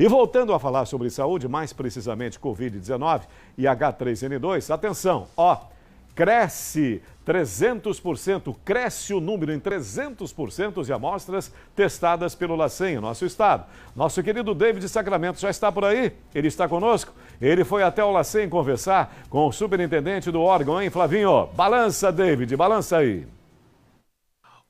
E voltando a falar sobre saúde, mais precisamente Covid-19 e H3N2, atenção, ó, cresce 300%, cresce o número em 300% de amostras testadas pelo LACEN em nosso estado. Nosso querido David Sacramento já está por aí, ele está conosco. Ele foi até o LACEN conversar com o superintendente do órgão, hein, Flavinho? Balança, David, balança aí.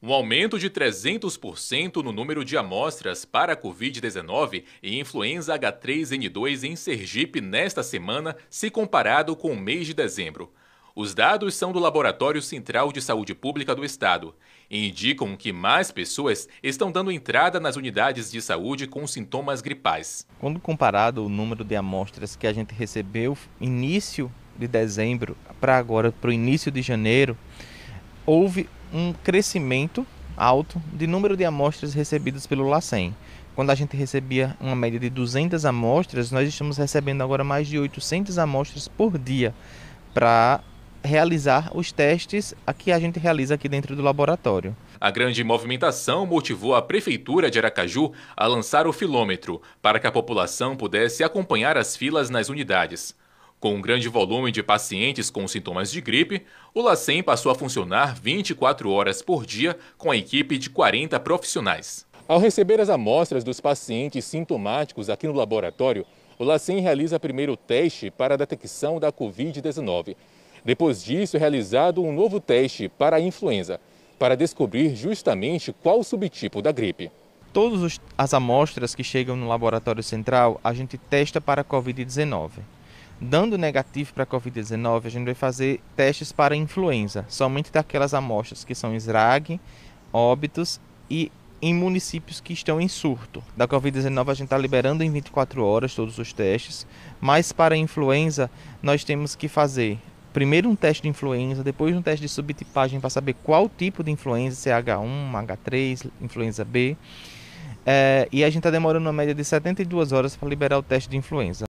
Um aumento de 300% no número de amostras para a Covid-19 e influenza H3N2 em Sergipe nesta semana, se comparado com o mês de dezembro. Os dados são do Laboratório Central de Saúde Pública do Estado e indicam que mais pessoas estão dando entrada nas unidades de saúde com sintomas gripais. Quando comparado o número de amostras que a gente recebeu início de dezembro para agora, para o início de janeiro, houve um crescimento alto de número de amostras recebidas pelo LACEN. Quando a gente recebia uma média de 200 amostras, nós estamos recebendo agora mais de 800 amostras por dia para realizar os testes que a gente realiza aqui dentro do laboratório. A grande movimentação motivou a Prefeitura de Aracaju a lançar o filômetro para que a população pudesse acompanhar as filas nas unidades. Com um grande volume de pacientes com sintomas de gripe, o LACEN passou a funcionar 24 horas por dia com a equipe de 40 profissionais. Ao receber as amostras dos pacientes sintomáticos aqui no laboratório, o LACEN realiza primeiro o teste para a detecção da Covid-19. Depois disso, é realizado um novo teste para a influenza, para descobrir justamente qual subtipo da gripe. Todas as amostras que chegam no laboratório central, a gente testa para a Covid-19. Dando negativo para a Covid-19, a gente vai fazer testes para influenza, somente daquelas amostras que são SRAG, óbitos e em municípios que estão em surto. Da Covid-19 a gente está liberando em 24 horas todos os testes, mas para a influenza nós temos que fazer primeiro um teste de influenza, depois um teste de subtipagem para saber qual tipo de influenza, se é H1, H3, influenza B. É, eh, e a gente está demorando uma média de 72 horas para liberar o teste de influenza.